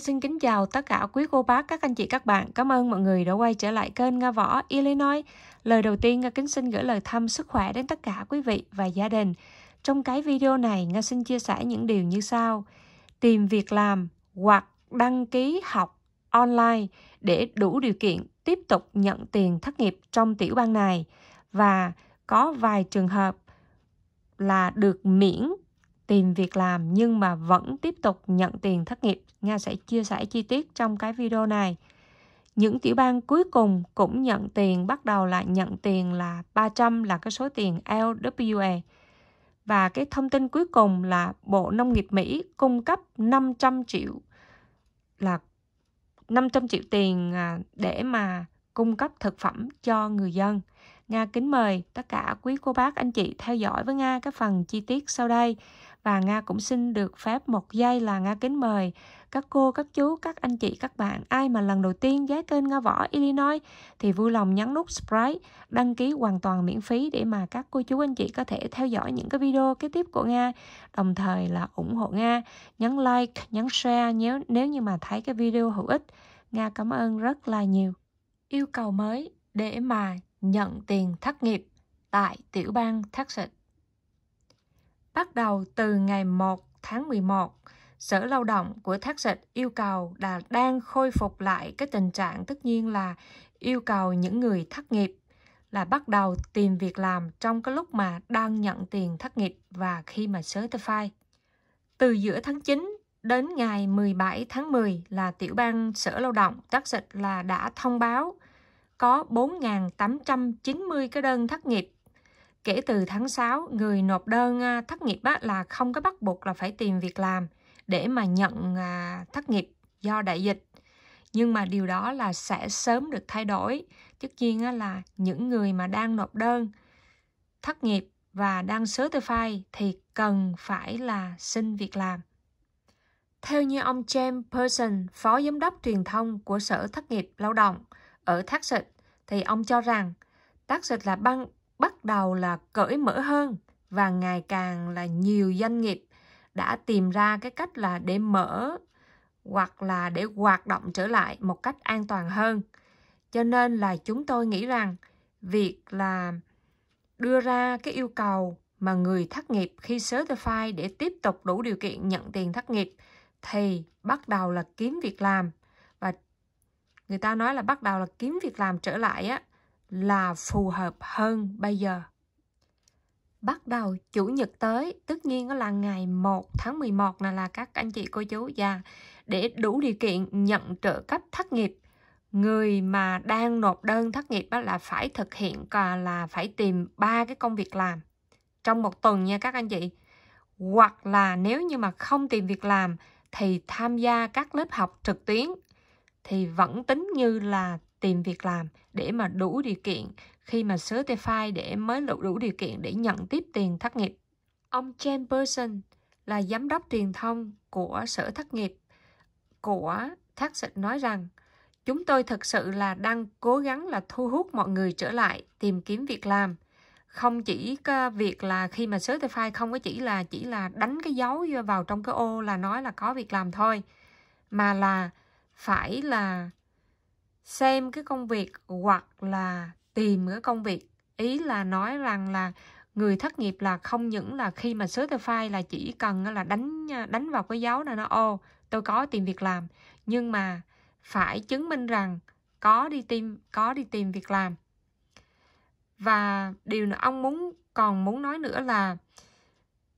xin kính chào tất cả quý cô bác, các anh chị, các bạn. Cảm ơn mọi người đã quay trở lại kênh Nga Võ Illinois. Lời đầu tiên, Nga kính xin gửi lời thăm sức khỏe đến tất cả quý vị và gia đình. Trong cái video này, Nga xin chia sẻ những điều như sau. Tìm việc làm hoặc đăng ký học online để đủ điều kiện tiếp tục nhận tiền thất nghiệp trong tiểu bang này. Và có vài trường hợp là được miễn tìm việc làm nhưng mà vẫn tiếp tục nhận tiền thất nghiệp. Nga sẽ chia sẻ chi tiết trong cái video này. Những tiểu bang cuối cùng cũng nhận tiền, bắt đầu là nhận tiền là 300 là cái số tiền LWA. Và cái thông tin cuối cùng là Bộ Nông nghiệp Mỹ cung cấp 500 triệu là 500 triệu tiền à, để mà cung cấp thực phẩm cho người dân. Nga kính mời tất cả quý cô bác anh chị theo dõi với Nga các phần chi tiết sau đây và Nga cũng xin được phép một giây là Nga kính mời các cô, các chú, các anh chị, các bạn ai mà lần đầu tiên ghé kênh Nga Võ Illinois thì vui lòng nhấn nút subscribe, đăng ký hoàn toàn miễn phí để mà các cô chú anh chị có thể theo dõi những cái video kế tiếp của Nga, đồng thời là ủng hộ Nga, nhấn like, nhấn share nếu nếu như mà thấy cái video hữu ích. Nga cảm ơn rất là nhiều. Yêu cầu mới để mà nhận tiền thất nghiệp tại tiểu bang Texas Bắt đầu từ ngày 1 tháng 11, Sở Lao động của Thác Sịch yêu cầu là đang khôi phục lại cái tình trạng tất nhiên là yêu cầu những người thất nghiệp là bắt đầu tìm việc làm trong cái lúc mà đang nhận tiền thất nghiệp và khi mà certify. Từ giữa tháng 9 đến ngày 17 tháng 10 là tiểu bang Sở Lao động Thác Sịch là đã thông báo có 4.890 cái đơn thất nghiệp kể từ tháng 6, người nộp đơn à, thất nghiệp là không có bắt buộc là phải tìm việc làm để mà nhận à, thất nghiệp do đại dịch. Nhưng mà điều đó là sẽ sớm được thay đổi. Tất nhiên là những người mà đang nộp đơn thất nghiệp và đang certify thì cần phải là xin việc làm. Theo như ông James Person, phó giám đốc truyền thông của Sở Thất nghiệp Lao động ở Texas, thì ông cho rằng Texas là bang bắt đầu là cởi mở hơn và ngày càng là nhiều doanh nghiệp đã tìm ra cái cách là để mở hoặc là để hoạt động trở lại một cách an toàn hơn. Cho nên là chúng tôi nghĩ rằng việc là đưa ra cái yêu cầu mà người thất nghiệp khi certify để tiếp tục đủ điều kiện nhận tiền thất nghiệp thì bắt đầu là kiếm việc làm và người ta nói là bắt đầu là kiếm việc làm trở lại á là phù hợp hơn bây giờ. Bắt đầu chủ nhật tới, tất nhiên đó là ngày 1 tháng 11 này là các anh chị cô chú già để đủ điều kiện nhận trợ cấp thất nghiệp. Người mà đang nộp đơn thất nghiệp đó là phải thực hiện à, là phải tìm ba cái công việc làm trong một tuần nha các anh chị. Hoặc là nếu như mà không tìm việc làm thì tham gia các lớp học trực tuyến thì vẫn tính như là tìm việc làm để mà đủ điều kiện khi mà certify để mới đủ đủ điều kiện để nhận tiếp tiền thất nghiệp. Ông Chen Person là giám đốc truyền thông của Sở Thất nghiệp của Thaksit nói rằng Chúng tôi thực sự là đang cố gắng là thu hút mọi người trở lại tìm kiếm việc làm. Không chỉ cái việc là khi mà certify không có chỉ là chỉ là đánh cái dấu vào trong cái ô là nói là có việc làm thôi mà là phải là xem cái công việc hoặc là tìm cái công việc ý là nói rằng là người thất nghiệp là không những là khi mà certify là chỉ cần là đánh à, đánh vào cái dấu là nó ô tôi có tìm việc làm nhưng mà phải chứng minh rằng có đi tìm có đi tìm việc làm và điều ông muốn còn muốn nói nữa là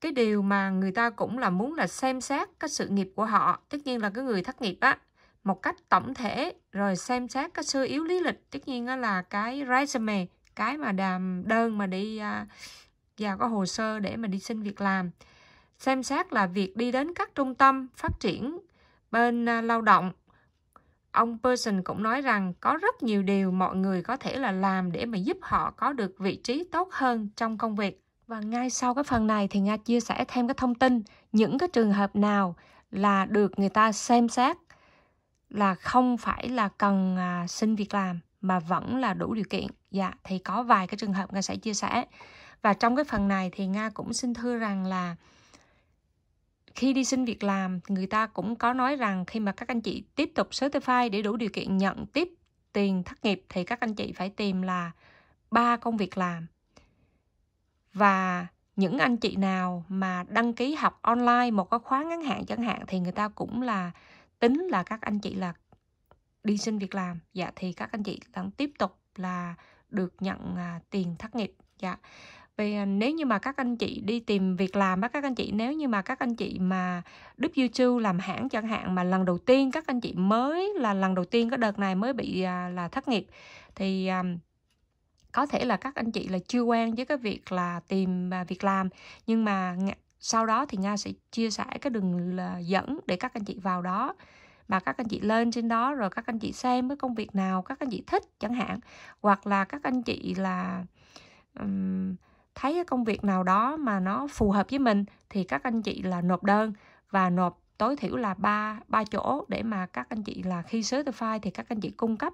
cái điều mà người ta cũng là muốn là xem xét cái sự nghiệp của họ tất nhiên là cái người thất nghiệp á một cách tổng thể rồi xem xét cái sơ yếu lý lịch tất nhiên đó là cái resume cái mà đàm đơn mà đi à, vào cái hồ sơ để mà đi xin việc làm xem xét là việc đi đến các trung tâm phát triển bên à, lao động ông person cũng nói rằng có rất nhiều điều mọi người có thể là làm để mà giúp họ có được vị trí tốt hơn trong công việc và ngay sau cái phần này thì nga chia sẻ thêm cái thông tin những cái trường hợp nào là được người ta xem xét là không phải là cần à, xin việc làm mà vẫn là đủ điều kiện dạ thì có vài cái trường hợp nga sẽ chia sẻ và trong cái phần này thì nga cũng xin thưa rằng là khi đi xin việc làm người ta cũng có nói rằng khi mà các anh chị tiếp tục certify để đủ điều kiện nhận tiếp tiền thất nghiệp thì các anh chị phải tìm là ba công việc làm và những anh chị nào mà đăng ký học online một cái khóa ngắn hạn chẳng hạn thì người ta cũng là tính là các anh chị là đi xin việc làm dạ thì các anh chị vẫn tiếp tục là được nhận à, tiền thất nghiệp dạ vì à, nếu như mà các anh chị đi tìm việc làm á các anh chị nếu như mà các anh chị mà đúp YouTube làm hãng chẳng hạn mà lần đầu tiên các anh chị mới là lần đầu tiên cái đợt này mới bị à, là thất nghiệp thì à, có thể là các anh chị là chưa quen với cái việc là tìm à, việc làm nhưng mà sau đó thì nga sẽ chia sẻ cái đường dẫn để các anh chị vào đó mà các anh chị lên trên đó rồi các anh chị xem cái công việc nào các anh chị thích chẳng hạn hoặc là các anh chị là um, thấy cái công việc nào đó mà nó phù hợp với mình thì các anh chị là nộp đơn và nộp tối thiểu là ba ba chỗ để mà các anh chị là khi certify thì các anh chị cung cấp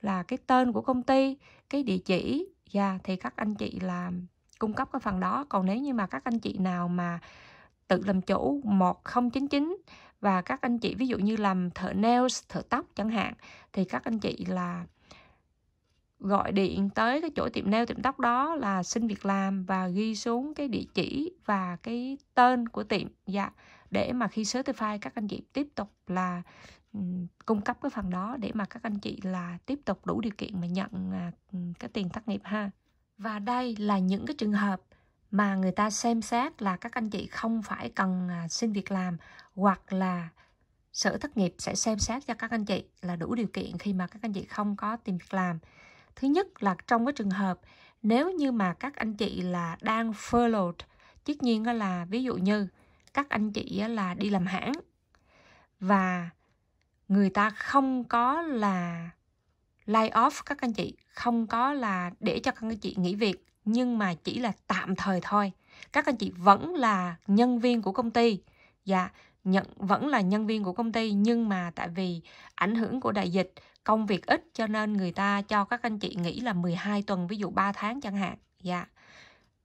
là cái tên của công ty cái địa chỉ và dạ, yeah, thì các anh chị làm cung cấp cái phần đó còn nếu như mà các anh chị nào mà tự làm chủ 1099 và các anh chị ví dụ như làm thợ nails, thợ tóc chẳng hạn thì các anh chị là gọi điện tới cái chỗ tiệm nail tiệm tóc đó là xin việc làm và ghi xuống cái địa chỉ và cái tên của tiệm dạ để mà khi certify các anh chị tiếp tục là cung cấp cái phần đó để mà các anh chị là tiếp tục đủ điều kiện mà nhận à, cái tiền thất nghiệp ha và đây là những cái trường hợp mà người ta xem xét là các anh chị không phải cần à, xin việc làm hoặc là sở thất nghiệp sẽ xem xét cho các anh chị là đủ điều kiện khi mà các anh chị không có tìm việc làm thứ nhất là trong cái trường hợp nếu như mà các anh chị là đang furloughed tất nhiên là ví dụ như các anh chị là đi làm hãng và người ta không có là lay off các anh chị không có là để cho các anh chị nghỉ việc nhưng mà chỉ là tạm thời thôi các anh chị vẫn là nhân viên của công ty dạ nhận vẫn là nhân viên của công ty nhưng mà tại vì ảnh hưởng của đại dịch công việc ít cho nên người ta cho các anh chị nghỉ là 12 tuần ví dụ 3 tháng chẳng hạn dạ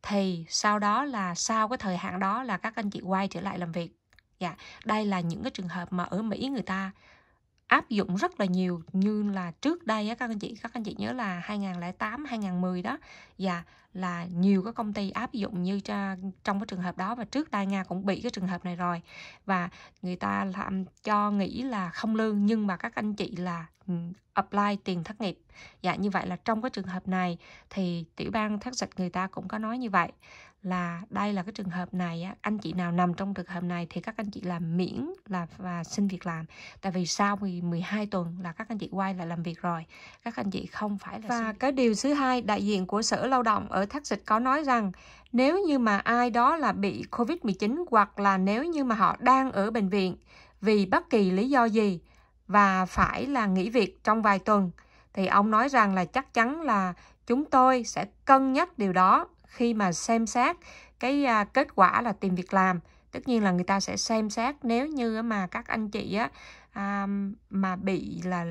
thì sau đó là sau cái thời hạn đó là các anh chị quay trở lại làm việc dạ đây là những cái trường hợp mà ở Mỹ người ta áp dụng rất là nhiều như là trước đây á, các anh chị các anh chị nhớ là 2008 2010 đó và dạ, là nhiều các công ty áp dụng như cho trong cái trường hợp đó và trước đây Nga cũng bị cái trường hợp này rồi và người ta làm cho nghĩ là không lương nhưng mà các anh chị là ừ, apply tiền thất nghiệp. Dạ như vậy là trong cái trường hợp này thì tiểu bang thất dịch người ta cũng có nói như vậy là đây là cái trường hợp này á, anh chị nào nằm trong trường hợp này thì các anh chị làm miễn là và xin việc làm tại vì sau 12 tuần là các anh chị quay lại làm việc rồi các anh chị không phải là và xin... cái điều thứ hai đại diện của sở lao động ở Thác Dịch có nói rằng nếu như mà ai đó là bị COVID-19 hoặc là nếu như mà họ đang ở bệnh viện vì bất kỳ lý do gì và phải là nghỉ việc trong vài tuần thì ông nói rằng là chắc chắn là chúng tôi sẽ cân nhắc điều đó khi mà xem xét cái à, kết quả là tìm việc làm tất nhiên là người ta sẽ xem xét nếu như mà các anh chị á à, mà bị là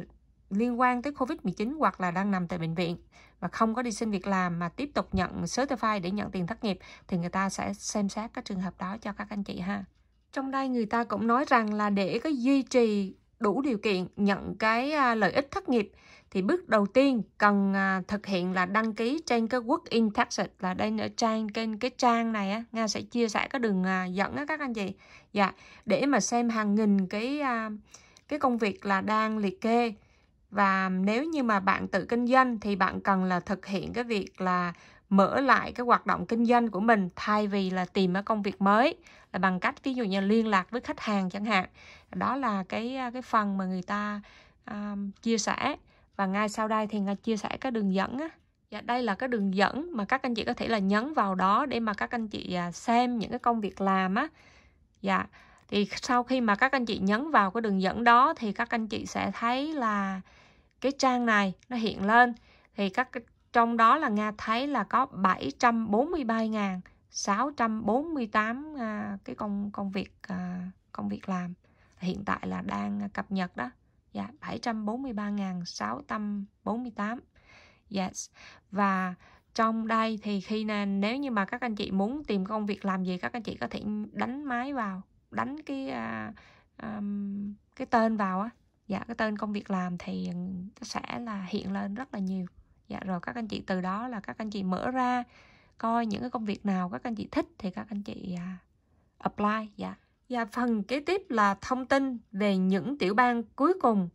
liên quan tới covid 19 hoặc là đang nằm tại bệnh viện và không có đi xin việc làm mà tiếp tục nhận certify để nhận tiền thất nghiệp thì người ta sẽ xem xét các trường hợp đó cho các anh chị ha. Trong đây người ta cũng nói rằng là để có duy trì đủ điều kiện nhận cái à, lợi ích thất nghiệp thì bước đầu tiên cần à, thực hiện là đăng ký trên cái Work in Texas là đây ở trang trên cái trang này á nga sẽ chia sẻ cái đường à, dẫn á các anh chị dạ để mà xem hàng nghìn cái cái công việc là đang liệt kê và nếu như mà bạn tự kinh doanh thì bạn cần là thực hiện cái việc là mở lại cái hoạt động kinh doanh của mình thay vì là tìm ở công việc mới là bằng cách ví dụ như liên lạc với khách hàng chẳng hạn đó là cái cái phần mà người ta um, chia sẻ và ngay sau đây thì nga chia sẻ cái đường dẫn á dạ đây là cái đường dẫn mà các anh chị có thể là nhấn vào đó để mà các anh chị à, xem những cái công việc làm á dạ thì sau khi mà các anh chị nhấn vào cái đường dẫn đó thì các anh chị sẽ thấy là cái trang này nó hiện lên thì các trong đó là Nga thấy là có 743.648 à, cái công công việc à, công việc làm hiện tại là đang cập nhật đó dạ 743.648 yes và trong đây thì khi nên nếu như mà các anh chị muốn tìm công việc làm gì các anh chị có thể đánh máy vào đánh cái uh, um, cái tên vào á dạ cái tên công việc làm thì ừ, sẽ là hiện lên rất là nhiều dạ rồi các anh chị từ đó là các anh chị mở ra coi những cái công việc nào các anh chị thích thì các anh chị à, apply dạ dạ phần kế tiếp là thông tin về những tiểu bang cuối cùng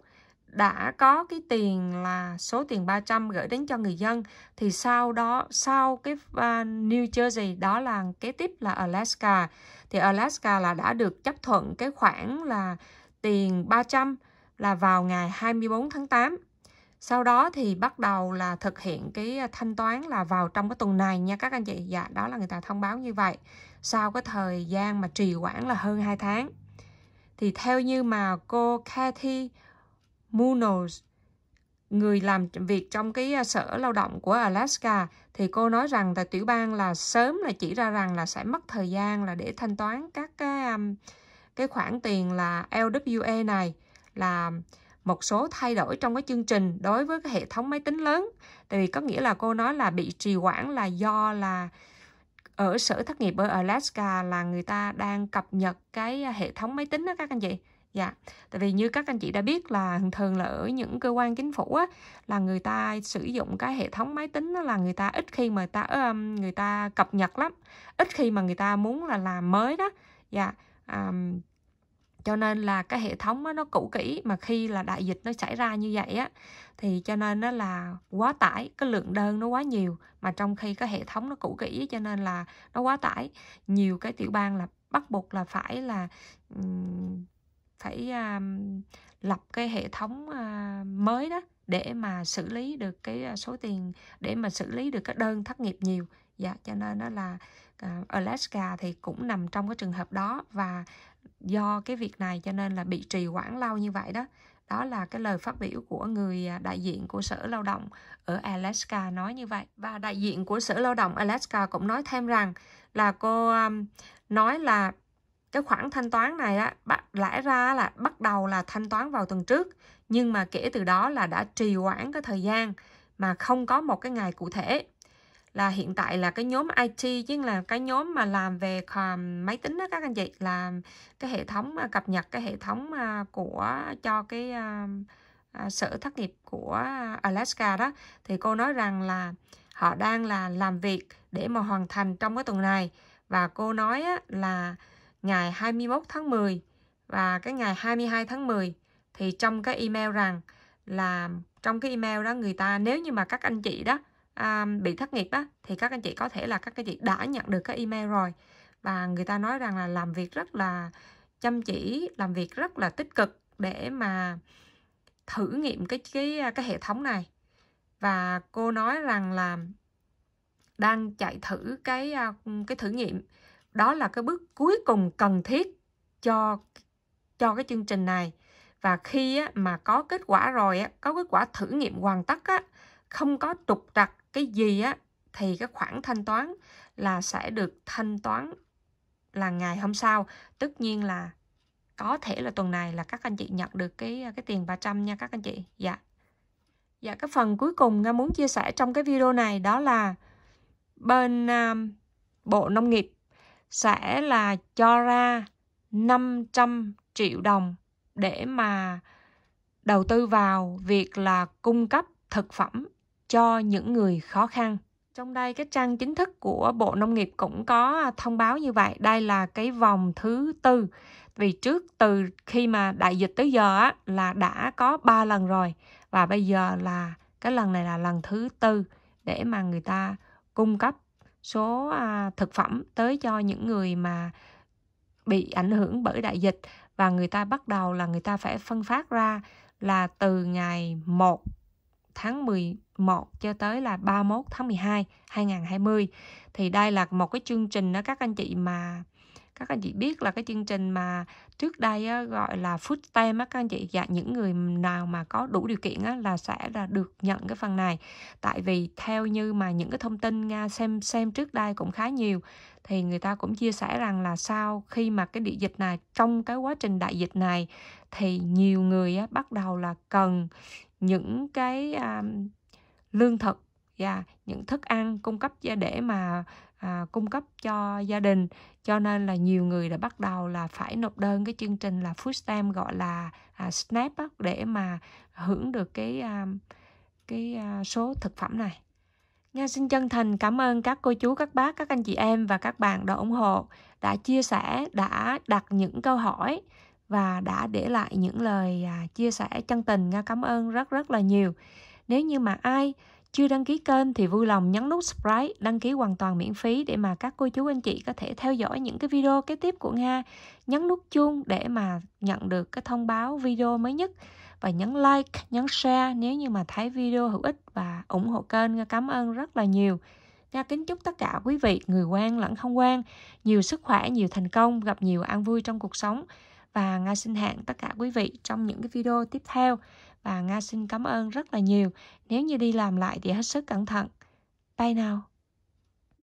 đã có cái tiền là số tiền 300 gửi đến cho người dân thì sau đó sau cái uh, New Jersey đó là kế tiếp là Alaska thì Alaska là đã được chấp thuận cái khoản là tiền 300 là vào ngày 24 tháng 8. Sau đó thì bắt đầu là thực hiện cái à, thanh toán là vào trong cái tuần này nha các anh chị. Dạ, đó là người ta thông báo như vậy. Sau cái thời gian mà trì quản là hơn 2 tháng. Thì theo như mà cô Kathy Munoz người làm việc trong cái à, sở lao động của Alaska thì cô nói rằng tại tiểu bang là sớm là chỉ ra rằng là sẽ mất thời gian là để thanh toán các cái à, cái khoản tiền là LWA này là một số thay đổi trong cái chương trình đối với cái hệ thống máy tính lớn tại vì có nghĩa là cô nói là bị trì hoãn là do là ở sở thất nghiệp ở Alaska là người ta đang cập nhật cái hệ thống máy tính đó các anh chị dạ tại vì như các anh chị đã biết là thường là ở những cơ quan chính phủ á, là người ta sử dụng cái hệ thống máy tính đó là người ta ít khi mà ta um, người ta cập nhật lắm ít khi mà người ta muốn là làm mới đó dạ um, cho nên là cái hệ thống nó cũ kỹ mà khi là đại dịch nó xảy ra như vậy á thì cho nên nó là quá tải cái lượng đơn nó quá nhiều mà trong khi cái hệ thống nó cũ kỹ cho nên là nó quá tải nhiều cái tiểu bang là bắt buộc là phải là phải um, lập cái hệ thống uh, mới đó để mà xử lý được cái ờ, số tiền để mà xử lý được các đơn thất nghiệp nhiều dạ cho nên nó là uh, Alaska thì cũng nằm trong cái trường hợp đó và do cái việc này cho nên là bị trì hoãn lâu như vậy đó đó là cái lời phát biểu của người à, đại diện của sở lao động ở Alaska nói như vậy và đại diện của sở lao động Alaska cũng nói thêm rằng là cô um, nói là cái khoản thanh toán này á lẽ ra là bắt đầu là thanh toán vào tuần trước nhưng mà kể từ đó là đã trì hoãn cái thời gian mà không có một cái ngày cụ thể là hiện tại là cái nhóm IT chứ là cái nhóm mà làm về à, máy tính đó các anh chị làm cái hệ thống à, cập nhật cái hệ thống à, của cho cái sở thất nghiệp của Alaska đó thì cô nói rằng là họ đang là làm việc để mà hoàn thành trong cái tuần này và cô nói là ngày 21 tháng 10 và cái ngày 22 tháng 10 thì trong cái email rằng là trong cái email đó người ta nếu như mà các anh chị đó um, bị thất nghiệp á thì các anh chị có thể là các anh chị đã nhận được cái email rồi và người ta nói rằng là làm việc rất là chăm chỉ làm việc rất là tích cực để mà thử nghiệm cái cái cái hệ thống này và cô nói rằng là đang chạy thử cái à, cái thử nghiệm đó là cái bước cuối cùng cần thiết cho cho cái chương trình này và khi á, mà có kết quả rồi á, có kết quả thử nghiệm hoàn tất á, không có trục trặc cái gì á thì cái khoản thanh toán là sẽ được thanh toán là ngày hôm sau tất nhiên là có thể là tuần này là các anh chị nhận được cái cái tiền 300 nha các anh chị dạ dạ cái phần cuối cùng nga muốn chia sẻ trong cái video này đó là bên um, bộ nông nghiệp sẽ là cho ra 500 triệu đồng để mà đầu tư vào việc là cung cấp thực phẩm cho những người khó khăn. Trong đây cái trang chính thức của Bộ Nông nghiệp cũng có à, thông báo như vậy. Đây là cái vòng thứ tư. Vì trước từ khi mà đại dịch tới giờ á, là đã có 3 lần rồi. Và bây giờ là cái lần này là lần thứ tư để mà người ta cung cấp số à, thực phẩm tới cho những người mà bị ảnh hưởng bởi đại dịch và người ta bắt đầu là người ta phải phân phát ra là từ ngày 1 tháng 10 1 cho tới là 31 tháng 12 2020 thì đây là một cái chương trình đó các anh chị mà các anh chị biết là cái chương trình mà trước đây á, gọi là food stamp á các anh chị và dạ, những người nào mà có đủ điều kiện á, là sẽ là được nhận cái phần này tại vì theo như mà những cái thông tin nga xem xem trước đây cũng khá nhiều thì người ta cũng chia sẻ rằng là sau khi mà cái địa dịch này trong cái quá trình đại dịch này thì nhiều người á, bắt đầu là cần những cái um, lương thực và dạ, yeah, những thức ăn cung cấp để mà à, cung cấp cho gia đình cho nên là nhiều người đã bắt đầu là phải nộp đơn cái chương trình là food stamp gọi là à, SNAP á, để mà hưởng được cái à, cái à, số thực phẩm này Nga xin chân thành cảm ơn các cô chú, các bác, các anh chị em và các bạn đã ủng hộ, đã chia sẻ, đã đặt những câu hỏi và đã để lại những lời à, chia sẻ chân tình. Nga cảm ơn rất rất là nhiều. Nếu như mà ai chưa đăng ký kênh thì vui lòng nhấn nút subscribe, đăng ký hoàn toàn miễn phí để mà các cô chú anh chị có thể theo dõi những cái video kế tiếp của Nga. Nhấn nút chuông để mà nhận được cái thông báo video mới nhất và nhấn like, nhấn share nếu như mà thấy video hữu ích và ủng hộ kênh Nga cảm ơn rất là nhiều. Nga kính chúc tất cả quý vị, người quen lẫn không quen nhiều sức khỏe, nhiều thành công, gặp nhiều an vui trong cuộc sống. Và Nga xin hẹn tất cả quý vị trong những cái video tiếp theo và Nga xin cảm ơn rất là nhiều. Nếu như đi làm lại thì hết sức cẩn thận. Bye nào!